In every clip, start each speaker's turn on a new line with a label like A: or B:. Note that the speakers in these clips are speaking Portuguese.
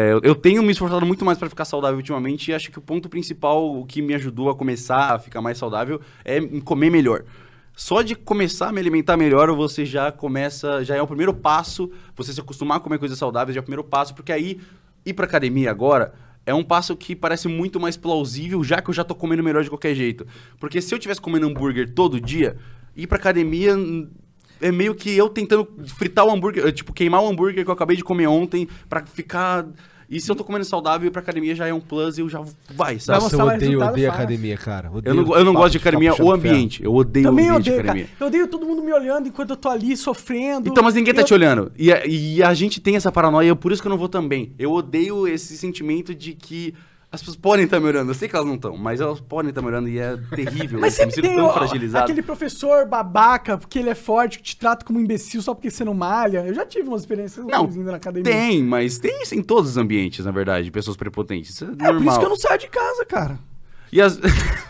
A: É, eu tenho me esforçado muito mais para ficar saudável ultimamente e acho que o ponto principal, o que me ajudou a começar a ficar mais saudável, é comer melhor. Só de começar a me alimentar melhor, você já começa, já é o primeiro passo, você se acostumar a comer coisas saudáveis já é o primeiro passo, porque aí ir para academia agora é um passo que parece muito mais plausível, já que eu já tô comendo melhor de qualquer jeito. Porque se eu tivesse comendo hambúrguer todo dia, ir para academia hum, é meio que eu tentando fritar o hambúrguer, tipo, queimar o hambúrguer que eu acabei de comer ontem para ficar. E se eu tô comendo saudável e pra academia já é um plus e eu já vai, sabe? Nossa, eu odeio, odeio
B: academia,
C: cara. Odeio eu não, eu não gosto de academia, o ambiente. Eu
A: odeio Também o ambiente odeio, de academia. Cara.
C: Eu odeio todo mundo me olhando enquanto eu tô ali sofrendo. Então, mas ninguém tá eu... tá te olhando.
A: E a, e a gente tem essa paranoia, por isso que eu não vou também. Eu odeio esse sentimento de que as pessoas podem estar me olhando, eu sei que elas não estão, mas elas podem estar me olhando e é terrível. mas assim, sempre tem tão ó, fragilizado. aquele
C: professor babaca, porque ele é forte, que te trata como um imbecil só porque você não malha. Eu já tive umas experiências não, na academia. Tem,
A: mas tem isso em todos os ambientes, na verdade, pessoas prepotentes. Isso é, é normal. por isso que eu não
C: saio de casa, cara. E as...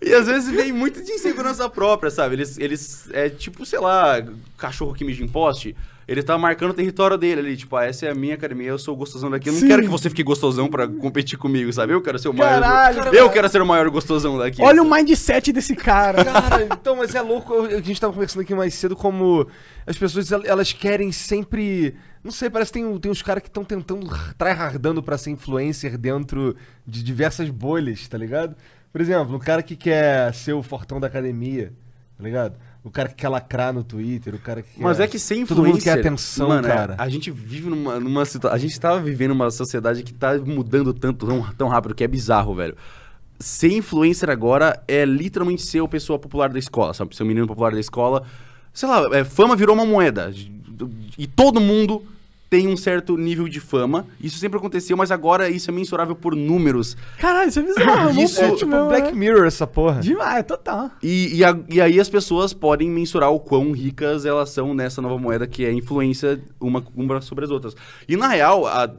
A: E às vezes vem muito de insegurança própria, sabe? Eles, eles é tipo, sei lá, cachorro que mija em poste. Ele tá marcando o território dele ali, tipo, ah, essa é a minha academia, eu sou gostosão daqui. Eu não Sim. quero que você fique gostosão pra competir comigo, sabe? Eu quero ser o maior. Caralho, eu cara. quero ser o maior gostosão daqui. Olha
B: o mindset desse cara. Cara, então, mas é louco. A gente tava conversando aqui mais cedo como as pessoas elas querem sempre. Não sei, parece que tem, um- tem uns caras que estão tentando tryhardando pra ser influencer dentro de diversas bolhas, tá ligado? Por exemplo, o cara que quer ser o fortão da academia, tá ligado? O cara que quer lacrar no Twitter, o cara que. Mas é que sem influencer. Todo mundo quer atenção, mano, é, cara.
A: A gente vive numa, numa situação. A gente tava vivendo uma sociedade que tá mudando tanto, tão, tão rápido, que é bizarro, velho ser influencer agora é literalmente ser o pessoa popular da escola, sabe? Ser o menino popular da escola. Sei lá, é, fama virou uma moeda. E todo mundo tem um certo nível de fama. Isso sempre aconteceu, mas agora isso é mensurável por números. Caralho, isso é bizarro. É isso é tipo um Black né?
B: Mirror essa porra.
A: Demais, total. E, e, a, e, aí as pessoas podem mensurar o quão ricas elas são nessa nova moeda, que é a influência uma, uma sobre as outras. E na real, a,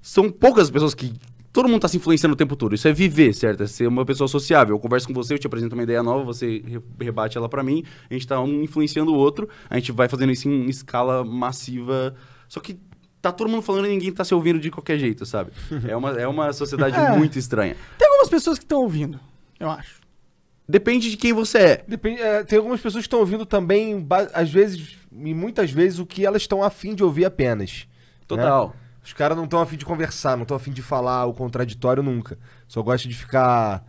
A: são poucas pessoas que todo mundo está se influenciando o tempo todo. Isso é viver, certo? É ser uma pessoa sociável. Eu converso com você, eu te apresento uma ideia nova, você rebate ela para mim, a gente está um influenciando o outro, a gente vai fazendo isso em escala massiva. Só que tá todo mundo falando e ninguém tá se ouvindo de qualquer jeito, sabe? É uma, é uma sociedade é. muito estranha.
C: Tem algumas pessoas que estão
B: ouvindo, eu acho. Depende de quem você é. Depende, é, tem algumas pessoas que estão ouvindo também, às vezes, e muitas vezes, o que elas estão afim de ouvir apenas. Né? Total. Né? Os caras não estão afim de conversar, não estão afim de falar o contraditório nunca. Só gosta de ficar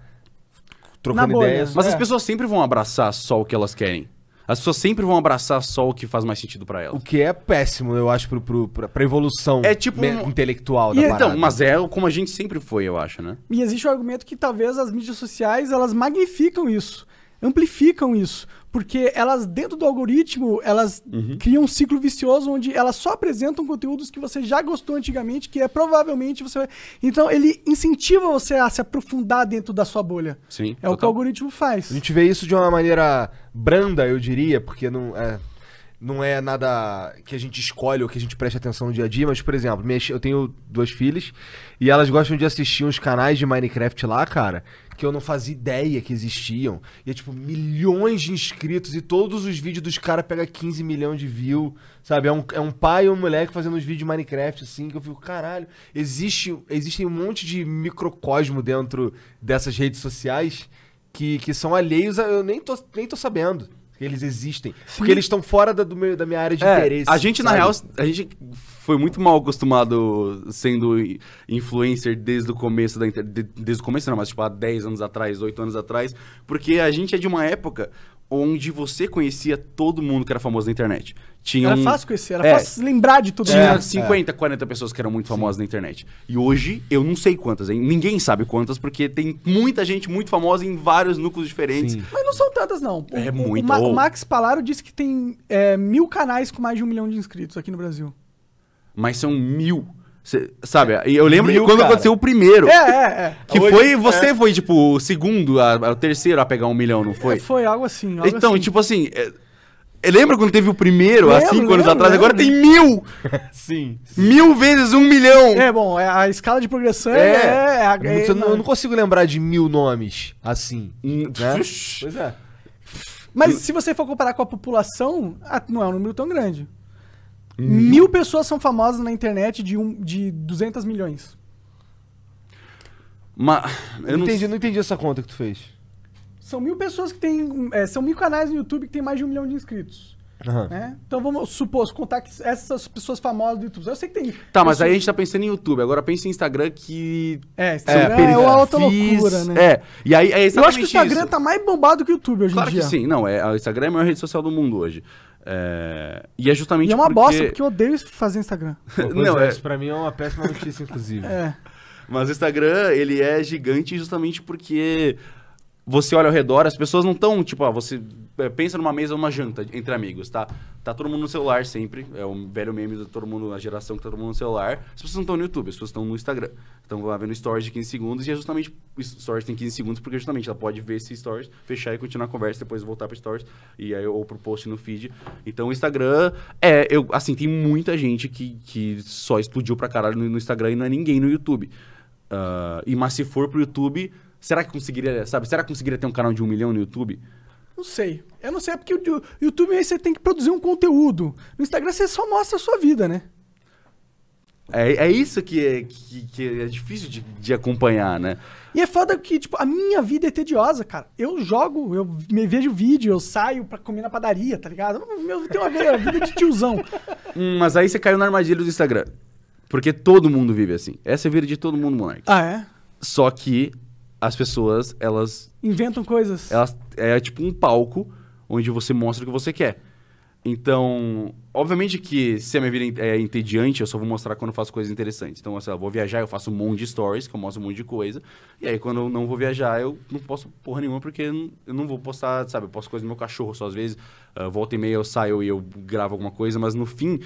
A: trocando ideias. Mas é. as pessoas sempre vão abraçar só o que elas querem. As pessoas sempre vão abraçar só o que faz mais sentido para elas. O que é péssimo, eu acho, pro, pro, pra, pra evolução é tipo um... intelectual da e, então, parada. Então, mas é como a gente sempre foi, eu acho, né?
C: E existe o argumento que talvez as mídias sociais, elas magnificam isso amplificam isso. Porque elas, dentro do algoritmo, elas uhum. criam um ciclo vicioso onde elas só apresentam conteúdos que você já gostou antigamente, que é provavelmente você vai... Então, ele incentiva você a se aprofundar dentro da sua
B: bolha. Sim. É total. o que o algoritmo faz. A gente vê isso de uma maneira branda, eu diria, porque não. É não é nada que a gente escolhe ou que a gente preste atenção no dia a dia, mas, por exemplo, eu tenho duas filhas e elas gostam de assistir uns canais de Minecraft lá, cara, que eu não fazia ideia que existiam. E é tipo, milhões de inscritos e todos os vídeos dos caras pegam 15 milhões de views, sabe? É um, é um pai e um moleque fazendo uns vídeos de Minecraft, assim, que eu fico, caralho, existe, existe um monte de microcosmo dentro dessas redes sociais que, que são alheios, a, eu nem tô, nem tô sabendo. Eles existem. Sim. Porque eles estão fora da, do meu, da minha área de é, interesse. A gente, sabe? na real,
A: a gente foi muito mal acostumado sendo influencer desde o começo da internet. Desde o começo, não, mas tipo há 10 anos atrás, 8 anos atrás. Porque a gente é de uma época onde você conhecia todo mundo que era famoso na internet. Tinha era um... fácil conhecer, era é. fácil lembrar de tudo. Tinha mundo. 50, é. 40 pessoas que eram muito famosas Sim. na internet. E hoje, eu não sei quantas, hein? Ninguém sabe quantas, porque tem
C: muita gente
A: muito famosa em vários núcleos diferentes. Sim.
C: Mas não são tantas, não. É o,
A: é muito. O, Ma o
C: Max Palaro disse que tem é, mil canais com mais de um milhão de inscritos aqui no Brasil.
A: Mas são mil Cê, sabe? E é. eu lembro Mil, de quando cara. aconteceu o primeiro. É, é, é. Que Hoje, foi, é. você é. foi, tipo, o segundo, a, a, o terceiro a pegar um milhão, não é, foi? É,
C: foi algo assim. Algo então, assim. tipo
A: assim.
B: Lembra quando teve o primeiro, lembro, há cinco lembro, anos atrás? Lembro. Agora tem mil!
C: Sim, Mil vezes um milhão! É, bom, a escala de progressão é... é, a, é eu não, eu
B: não consigo lembrar de mil nomes assim, né? pois é.
C: Mas se você for comparar com a população, não é um número tão grande. Uhum. Mil pessoas são famosas na internet de, um, de 200 milhões.
B: Mas. Eu não, entendi, não entendi essa conta que tu fez.
C: São mil pessoas que tem. é, são mil canais no YouTube que tem mais de um milhão de inscritos. Aham. né? Então vamos supor, contar que essas pessoas famosas do YouTube. Eu sei que tem. Tá, mas aí a gente
A: tá pensando em YouTube. Agora pensa em Instagram que. É, é Instagram é, perfis- outra loucura, né? É. E aí é exatamente Eu acho que o Instagram isso.
C: tá mais bombado que o YouTube hoje Claro em dia. que sim,
A: não. É, a Instagram é a maior rede social do mundo hoje. É... E é justamente. E é uma porque... bosta, porque
C: eu odeio fazer Instagram.
A: não, é... Isso
B: pra mim é uma péssima notícia, inclusive. é.
A: Mas o Instagram, ele é gigante justamente porque você olha ao redor, as pessoas não estão, tipo, ah, você é, pensa numa mesa, uma janta entre amigos, tá? Tá todo mundo no celular sempre. É um velho meme de todo mundo, a geração que tá todo mundo no celular. As pessoas não estão no YouTube, as pessoas estão no Instagram. Estão lá vendo stories de 15 segundos e é justamente stories tem 15 segundos porque justamente ela pode ver esse stories, fechar e continuar a conversa, depois voltar para stories e aí ou pro post no feed. Então o Instagram é, eu assim, tem muita gente que, que só explodiu pra caralho no, no Instagram e não é ninguém no YouTube. Uh, e mas se for pro YouTube, será que conseguiria, sabe? Será que conseguiria ter um canal de um milhão no YouTube?
C: Não sei. Eu não sei, é porque o YouTube aí você tem que produzir um conteúdo. No Instagram você só mostra a sua vida, né?
A: É, é isso que é, que, que é difícil de, de, acompanhar, né?
C: E é foda que, tipo, a minha vida é tediosa, cara. Eu jogo, eu me vejo vídeo, eu saio pra comer na padaria, tá ligado? Meu, tem uma vida, vida de tiozão.
A: Hum, mas aí você caiu na armadilha do Instagram. Porque todo mundo vive assim. Essa é a vida de todo mundo, moleque. Ah, é? Só que as pessoas, elas. Inventam
C: coisas. Elas,
A: é tipo um palco onde você mostra o que você quer. Então, obviamente que se a minha vida é entediante, eu só vou mostrar quando eu faço coisas interessantes. Então, sei assim, lá, vou viajar, eu faço um monte de stories, que eu mostro um monte de coisa. E aí, quando eu não vou viajar, eu não posso porra nenhuma, porque eu não vou postar, sabe? Eu posto coisa do meu cachorro só às vezes. Uh, volta e meia eu saio e eu gravo alguma coisa, mas no fim,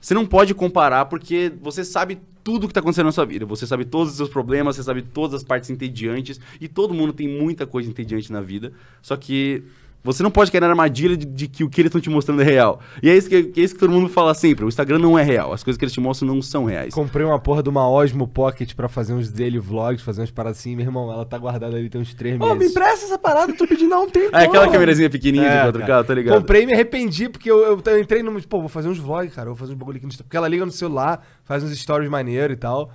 A: você não pode comparar porque você sabe tudo o que está acontecendo na sua vida. Você sabe todos os seus problemas, você sabe todas as partes entediantes. E todo mundo tem muita coisa entediante na vida. Só que você não pode cair na armadilha de, de que o que eles estão te mostrando é real. E é isso que, é isso que todo mundo fala sempre. O Instagram não é real. As coisas que eles te mostram não são reais.
B: Comprei uma porra de uma Osmo Pocket pra fazer uns daily vlogs, fazer umas paradas assim. Meu irmão, ela tá guardada ali tem uns três meses. Ô, oh, me
C: empresta essa parada, tô pedindo há um tempo. É aquela câmerazinha pequenininha
A: é, de 4K, cara. tá ligado?
B: Comprei e me arrependi porque eu, eu, eu entrei no... Pô, vou fazer uns vlogs, cara. Vou fazer uns bagulho aqui no Porque ela liga no celular, faz uns stories maneiro e tal.